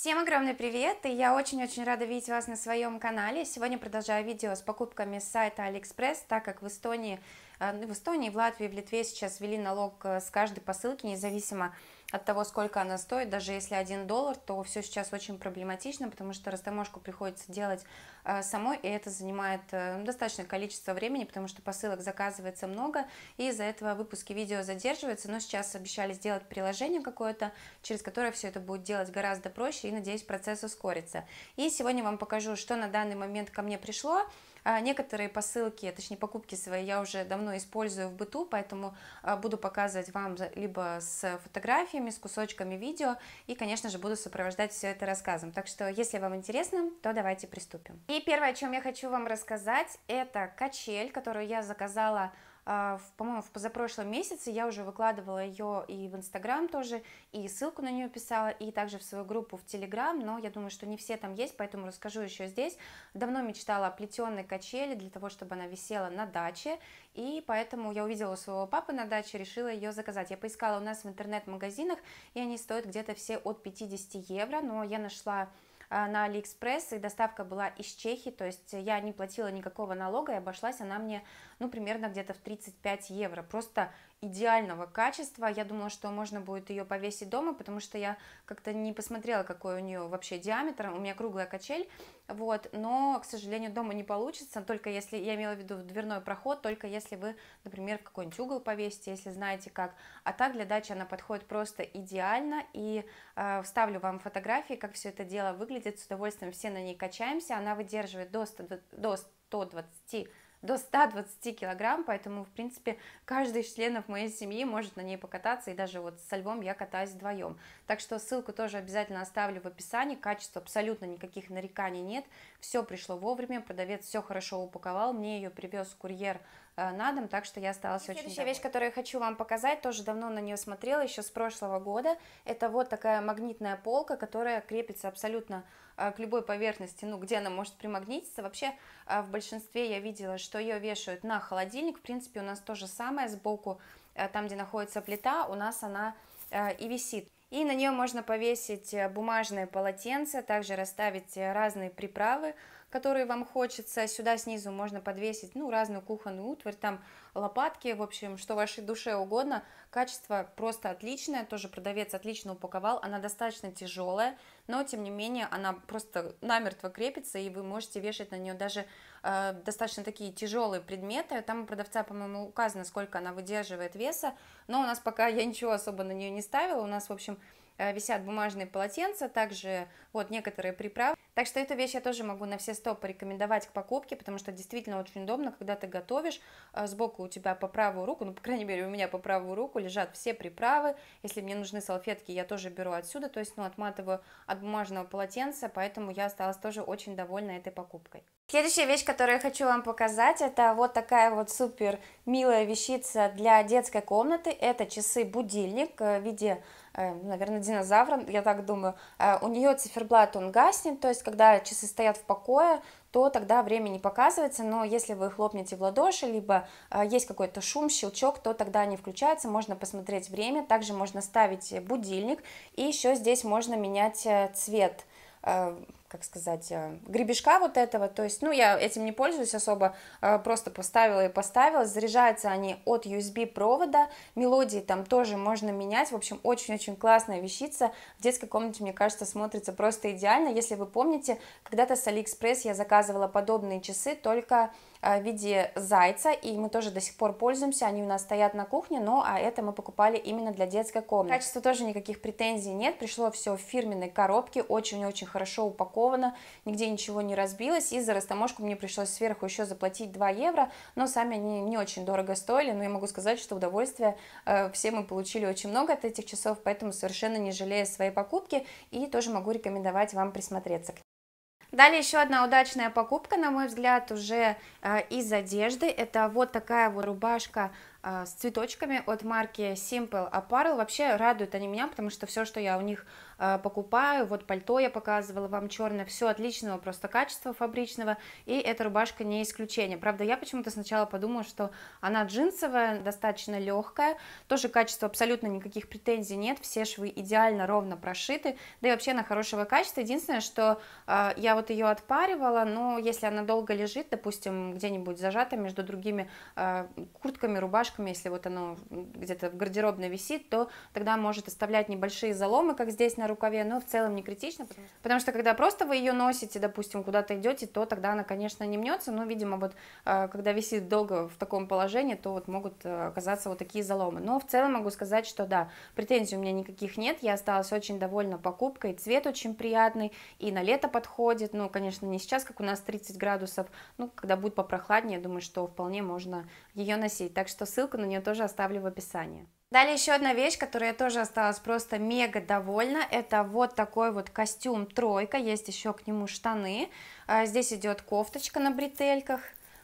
Всем огромный привет, и я очень-очень рада видеть вас на своем канале. Сегодня продолжаю видео с покупками с сайта AliExpress, так как в Эстонии, э, в Эстонии, в Латвии, в Литве сейчас ввели налог э, с каждой посылки, независимо от того, сколько она стоит, даже если один доллар, то все сейчас очень проблематично, потому что растаможку приходится делать э, самой, и это занимает э, ну, достаточное количество времени, потому что посылок заказывается много, и из-за этого выпуски видео задерживаются, но сейчас обещали сделать приложение какое-то, через которое все это будет делать гораздо проще, и, надеюсь, процесс ускорится. И сегодня вам покажу, что на данный момент ко мне пришло, а, некоторые посылки, точнее покупки свои я уже давно использую в быту, поэтому а, буду показывать вам либо с фотографиями, с кусочками видео и, конечно же, буду сопровождать все это рассказом. Так что, если вам интересно, то давайте приступим. И первое, о чем я хочу вам рассказать, это качель, которую я заказала а, по-моему, в позапрошлом месяце я уже выкладывала ее и в Инстаграм тоже, и ссылку на нее писала, и также в свою группу в Телеграм, но я думаю, что не все там есть, поэтому расскажу еще здесь. Давно мечтала о плетеной качели для того, чтобы она висела на даче, и поэтому я увидела у своего папы на даче, решила ее заказать. Я поискала у нас в интернет-магазинах, и они стоят где-то все от 50 евро, но я нашла а, на Алиэкспресс, и доставка была из Чехии, то есть я не платила никакого налога, и обошлась она мне ну, примерно где-то в 35 евро, просто идеального качества, я думала, что можно будет ее повесить дома, потому что я как-то не посмотрела, какой у нее вообще диаметр, у меня круглая качель, вот, но, к сожалению, дома не получится, только если, я имела в виду в дверной проход, только если вы, например, в какой-нибудь угол повесите, если знаете как, а так для дачи она подходит просто идеально, и э, вставлю вам фотографии, как все это дело выглядит, с удовольствием все на ней качаемся, она выдерживает до 100, до 120 до 120 килограмм, поэтому, в принципе, каждый из членов моей семьи может на ней покататься, и даже вот со львом я катаюсь вдвоем. Так что ссылку тоже обязательно оставлю в описании, качество абсолютно никаких нареканий нет, все пришло вовремя, продавец все хорошо упаковал, мне ее привез курьер э, на дом, так что я осталась и очень Следующая довольна. вещь, которую я хочу вам показать, тоже давно на нее смотрела, еще с прошлого года, это вот такая магнитная полка, которая крепится абсолютно а, к любой поверхности, ну, где она может примагнититься. Вообще, а, в большинстве я видела, что ее вешают на холодильник. В принципе, у нас то же самое сбоку, а, там, где находится плита, у нас она и висит. И на нее можно повесить э, бумажное полотенце, также расставить э, разные приправы, которые вам хочется. Сюда снизу можно подвесить ну, разную кухонную утварь, там лопатки, в общем, что вашей душе угодно. Качество просто отличное, тоже продавец отлично упаковал. Она достаточно тяжелая, но тем не менее она просто намертво крепится, и вы можете вешать на нее даже э, достаточно такие тяжелые предметы. Там у продавца, по-моему, указано, сколько она выдерживает веса, но у нас пока я ничего особо на нее не ставила, у нас, в общем, э, висят бумажные полотенца, также вот некоторые приправы. Так что эту вещь я тоже могу на все сто порекомендовать к покупке, потому что действительно очень удобно, когда ты готовишь, а, сбоку у тебя по правую руку, ну, по крайней мере, у меня по правую руку лежат все приправы, если мне нужны салфетки, я тоже беру отсюда, то есть, ну, отматываю от бумажного полотенца, поэтому я осталась тоже очень довольна этой покупкой. Следующая вещь, которую я хочу вам показать, это вот такая вот супер милая вещица для детской комнаты. Это часы-будильник э, в виде, э, наверное, динозавра, я так думаю. Э, у нее циферблат, он гаснет, то есть когда часы стоят в покое, то тогда время не показывается, но если вы хлопнете в ладоши, либо есть какой-то шум, щелчок, то тогда они включаются, можно посмотреть время, также можно ставить будильник, и еще здесь можно менять цвет Э, как сказать, э, гребешка вот этого, то есть, ну, я этим не пользуюсь особо, э, просто поставила и поставила, заряжаются они от USB провода, мелодии там тоже можно менять, в общем, очень-очень классная вещица, в детской комнате, мне кажется, смотрится просто идеально, если вы помните, когда-то с AliExpress я заказывала подобные часы, только Э, в виде зайца, и мы тоже до сих пор пользуемся, они у нас стоят на кухне, но а это мы покупали именно для детской комнаты. Качество тоже никаких претензий нет, пришло все в фирменной коробке, очень-очень хорошо упаковано, нигде ничего не разбилось, и за растаможку мне пришлось сверху еще заплатить 2 евро, но сами они не очень дорого стоили, но я могу сказать, что удовольствие э, все мы получили очень много от этих часов, поэтому совершенно не жалею своей покупки, и тоже могу рекомендовать вам присмотреться к Далее еще одна удачная покупка, на мой взгляд, уже э, из одежды. Это вот такая вот рубашка э, с цветочками от марки Simple Apparel. Вообще радуют они меня, потому что все, что я у них а, покупаю, вот пальто я показывала вам черное, все отличного просто качества фабричного, и эта рубашка не исключение. Правда, я почему-то сначала подумала, что она джинсовая, достаточно легкая, тоже качество абсолютно никаких претензий нет, все швы идеально ровно прошиты, да и вообще она хорошего качества. Единственное, что э, я вот ее отпаривала, но если она долго лежит, допустим, где-нибудь зажата между другими э, куртками, рубашками, если вот оно где-то в гардеробной висит, то тогда может оставлять небольшие заломы, как здесь на рукаве, но в целом не критично, потому что, когда просто вы ее носите, допустим, куда-то идете, то тогда она, конечно, не мнется, но, видимо, вот а, когда висит долго в таком положении, то вот могут э, оказаться вот такие заломы. Но в целом могу сказать, что да, претензий у меня никаких нет, я осталась очень довольна покупкой, цвет очень приятный и на лето подходит, ну, конечно, не сейчас, как у нас 30 градусов, ну, когда будет попрохладнее, думаю, что вполне можно ее носить, так что ссылку на нее тоже оставлю в описании. Далее еще одна вещь, которой я тоже осталась просто мега довольна, это вот такой вот костюм тройка, есть еще к нему штаны. А, здесь идет кофточка на бретельках,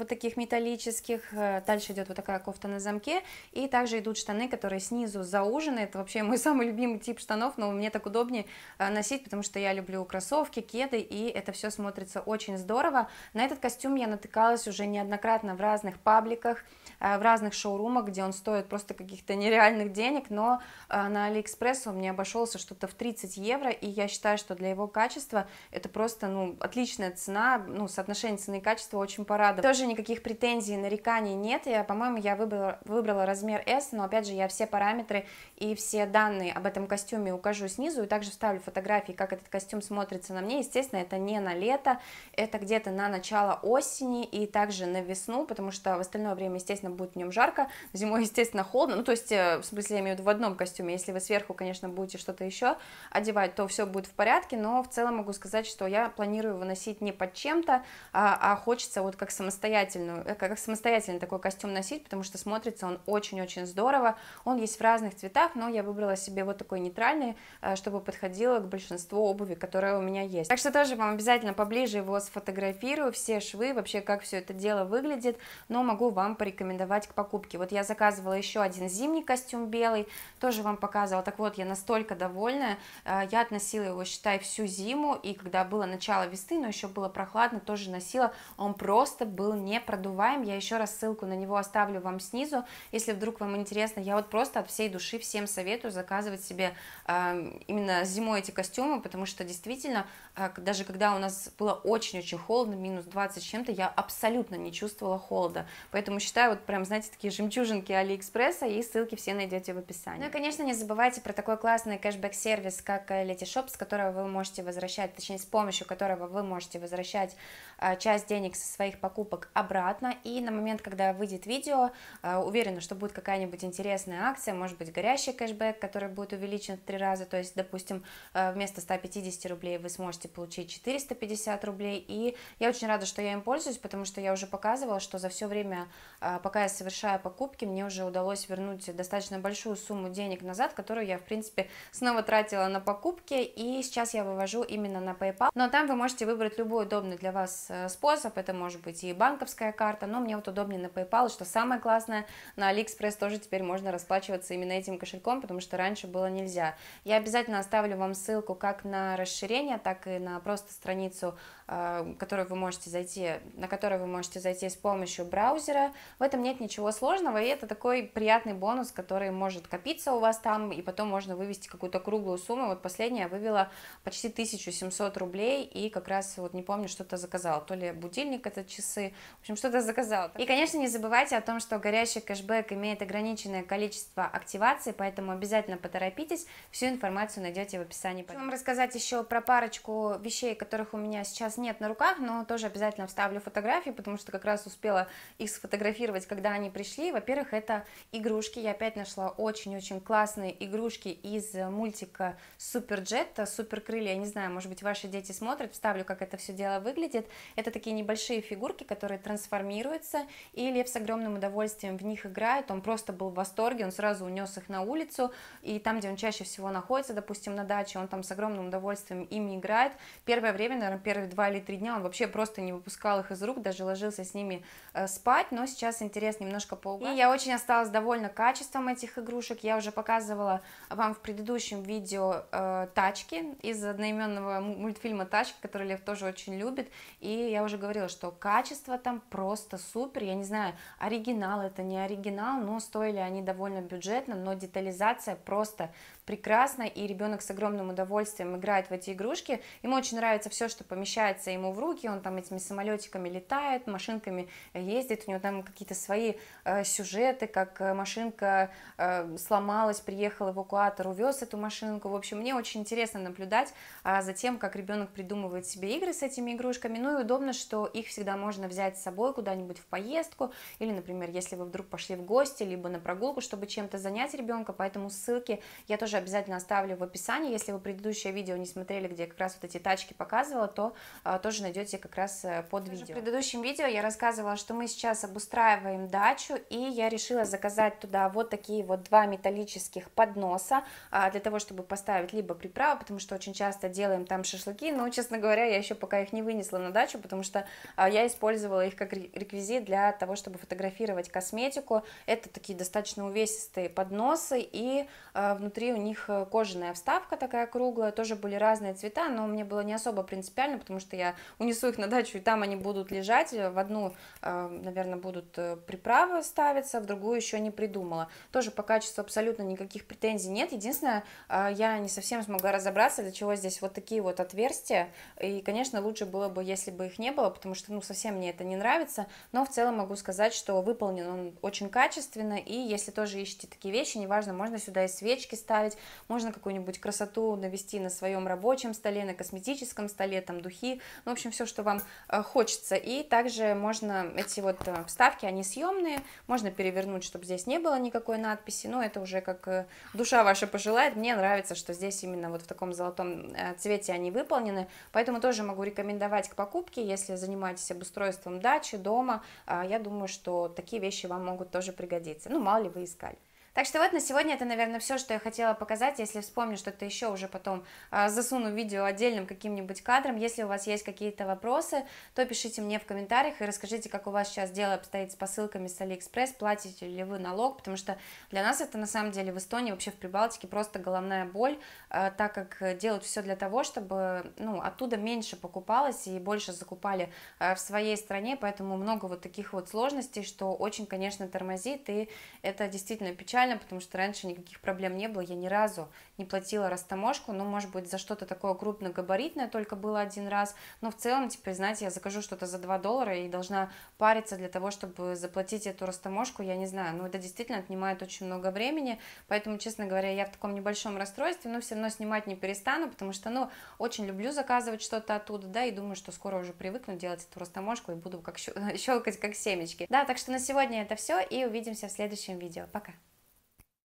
вот таких металлических, э, дальше идет вот такая кофта на замке, и также идут штаны, которые снизу заужены, это вообще мой самый любимый тип штанов, но мне так удобнее э, носить, потому что я люблю кроссовки, кеды, и это все смотрится очень здорово. На этот костюм я натыкалась уже неоднократно в разных пабликах, э, в разных шоурумах, где он стоит просто каких-то нереальных денег, но на Алиэкспресс он мне обошелся что-то в 30 евро, и я считаю, что для его качества это просто, ну, отличная цена, ну, соотношение цены и качества очень порадовало. Тоже никаких претензий, нареканий нет. Я, по-моему, я выбрала, выбрала размер S, но опять же я все параметры и все данные об этом костюме укажу снизу и также вставлю фотографии, как этот костюм смотрится на мне. Естественно, это не на лето, это где-то на начало осени и также на весну, потому что в остальное время, естественно, будет в нем жарко, зимой, естественно, холодно. Ну, то есть, э, в смысле, я имею в виду в одном костюме. Если вы сверху, конечно, будете что-то еще одевать, то все будет в порядке, но в целом могу сказать, что я планирую его носить не под чем-то, а, а хочется вот как самостоятельно самостоятельную, э, как самостоятельно такой костюм носить, потому что смотрится он очень-очень здорово. Он есть в разных цветах, но я выбрала себе вот такой нейтральный, э, чтобы подходило к большинству обуви, которая у меня есть. Так что тоже вам обязательно поближе его сфотографирую, все швы, вообще как все это дело выглядит, но могу вам порекомендовать к покупке. Вот я заказывала еще один зимний костюм белый, тоже вам показывала. Так вот, я настолько довольна, э, я относила его, считай, всю зиму, и когда было начало весны, но еще было прохладно, тоже носила, он просто был не продуваем. Я еще раз ссылку на него оставлю вам снизу, если вдруг вам интересно. Я вот просто от всей души всем советую заказывать себе э, именно зимой эти костюмы, потому что действительно, э, даже когда у нас было очень-очень холодно, минус 20 с чем-то, я абсолютно не чувствовала холода. Поэтому считаю, вот прям, знаете, такие жемчужинки Алиэкспресса, и ссылки все найдете в описании. Ну и, конечно, не забывайте про такой классный кэшбэк-сервис, как э, Letyshops, с которого вы можете возвращать, точнее, с помощью которого вы можете возвращать а, часть денег со своих покупок обратно, и на момент, когда выйдет видео, э, уверена, что будет какая-нибудь интересная акция, может быть, горящий кэшбэк, который будет увеличен в три раза, то есть, допустим, э, вместо 150 рублей вы сможете получить 450 рублей, и я очень рада, что я им пользуюсь, потому что я уже показывала, что за все время, э, пока я совершаю покупки, мне уже удалось вернуть достаточно большую сумму денег назад, которую я, в принципе, снова тратила на покупки, и сейчас я вывожу именно на PayPal, но там вы можете выбрать любой удобный для вас способ, это может быть и банк банковская карта, но мне вот удобнее на PayPal, что самое классное, на AliExpress тоже теперь можно расплачиваться именно этим кошельком, потому что раньше было нельзя. Я обязательно оставлю вам ссылку как на расширение, так и на просто страницу, э, которую вы можете зайти, на которую вы можете зайти с помощью браузера. В этом нет ничего сложного, и это такой приятный бонус, который может копиться у вас там, и потом можно вывести какую-то круглую сумму. Вот последняя я вывела почти 1700 рублей, и как раз вот не помню, что-то заказала. То ли будильник это часы, в общем, что-то заказал. И, конечно, не забывайте о том, что горящий кэшбэк имеет ограниченное количество активаций, поэтому обязательно поторопитесь. Всю информацию найдете в описании. Хочу вам рассказать еще про парочку вещей, которых у меня сейчас нет на руках, но тоже обязательно вставлю фотографии, потому что как раз успела их сфотографировать, когда они пришли. Во-первых, это игрушки. Я опять нашла очень-очень классные игрушки из мультика Суперджета, Суперкрылья. Я не знаю, может быть, ваши дети смотрят. Вставлю, как это все дело выглядит. Это такие небольшие фигурки, которые трансформируется, и Лев с огромным удовольствием в них играет, он просто был в восторге, он сразу унес их на улицу, и там, где он чаще всего находится, допустим, на даче, он там с огромным удовольствием ими играет. Первое время, наверное, первые два или три дня он вообще просто не выпускал их из рук, даже ложился с ними э, спать, но сейчас интерес немножко поугас. И я очень осталась довольна качеством этих игрушек, я уже показывала вам в предыдущем видео э, тачки из одноименного мультфильма «Тачки», который Лев тоже очень любит, и я уже говорила, что качество там там просто супер. Я не знаю, оригинал это не оригинал, но стоили они довольно бюджетно, но детализация просто прекрасно, и ребенок с огромным удовольствием играет в эти игрушки. Ему очень нравится все, что помещается ему в руки, он там этими самолетиками летает, машинками э, ездит, у него там какие-то свои э, сюжеты, как э, машинка э, сломалась, приехал эвакуатор, увез эту машинку. В общем, мне очень интересно наблюдать э, за тем, как ребенок придумывает себе игры с этими игрушками, ну и удобно, что их всегда можно взять с собой куда-нибудь в поездку, или, например, если вы вдруг пошли в гости, либо на прогулку, чтобы чем-то занять ребенка, поэтому ссылки я тоже обязательно оставлю в описании, если вы предыдущее видео не смотрели, где я как раз вот эти тачки показывала, то а, тоже найдете как раз э, под тоже видео. В предыдущем видео я рассказывала, что мы сейчас обустраиваем дачу, и я решила заказать туда вот такие вот два металлических подноса, а, для того, чтобы поставить либо приправу, потому что очень часто делаем там шашлыки, но, честно говоря, я еще пока их не вынесла на дачу, потому что а, я использовала их как реквизит для того, чтобы фотографировать косметику. Это такие достаточно увесистые подносы, и э, внутри у них э, кожаная вставка такая круглая, тоже были разные цвета, но мне было не особо принципиально, потому что я унесу их на дачу, и там они будут лежать, в одну, э, наверное, будут э, приправы ставиться, в другую еще не придумала. Тоже по качеству абсолютно никаких претензий нет, единственное, э, я не совсем смогла разобраться, для чего здесь вот такие вот отверстия, и, конечно, лучше было бы, если бы их не было, потому что, ну, совсем мне это не нравится, но в целом могу сказать, что выполнен он очень качественно, и если тоже ищете такие вещи, неважно, можно сюда и свечки ставить, можно какую-нибудь красоту навести на своем рабочем столе, на косметическом столе, там духи, ну, в общем, все, что вам э, хочется, и также можно эти вот э, вставки, они съемные, можно перевернуть, чтобы здесь не было никакой надписи, но это уже как э, душа ваша пожелает, мне нравится, что здесь именно вот в таком золотом цвете они выполнены, поэтому тоже могу рекомендовать к покупке, если занимаетесь обустройством даче, дома, а, я думаю, что такие вещи вам могут тоже пригодиться. Ну, мало ли вы искали. Так что вот на сегодня это, наверное, все, что я хотела показать. Если вспомню что-то еще, уже потом э, засуну видео отдельным каким-нибудь кадром. Если у вас есть какие-то вопросы, то пишите мне в комментариях и расскажите, как у вас сейчас дело обстоит с посылками с Алиэкспресс, платите ли вы налог, потому что для нас это на самом деле в Эстонии, вообще в Прибалтике просто головная боль, э, так как делают все для того, чтобы ну, оттуда меньше покупалось и больше закупали э, в своей стране, поэтому много вот таких вот сложностей, что очень, конечно, тормозит, и это действительно печально печально, потому что раньше никаких проблем не было, я ни разу не платила растаможку, ну, может быть, за что-то такое крупногабаритное только было один раз, но в целом теперь, знаете, я закажу что-то за 2 доллара и должна париться для того, чтобы заплатить эту растаможку, я не знаю, но ну, это действительно отнимает очень много времени, поэтому, честно говоря, я в таком небольшом расстройстве, но все равно снимать не перестану, потому что, ну, очень люблю заказывать что-то оттуда, да, и думаю, что скоро уже привыкну делать эту растаможку и буду как щелкать как семечки. Да, так что на сегодня это все, и увидимся в следующем видео. Пока!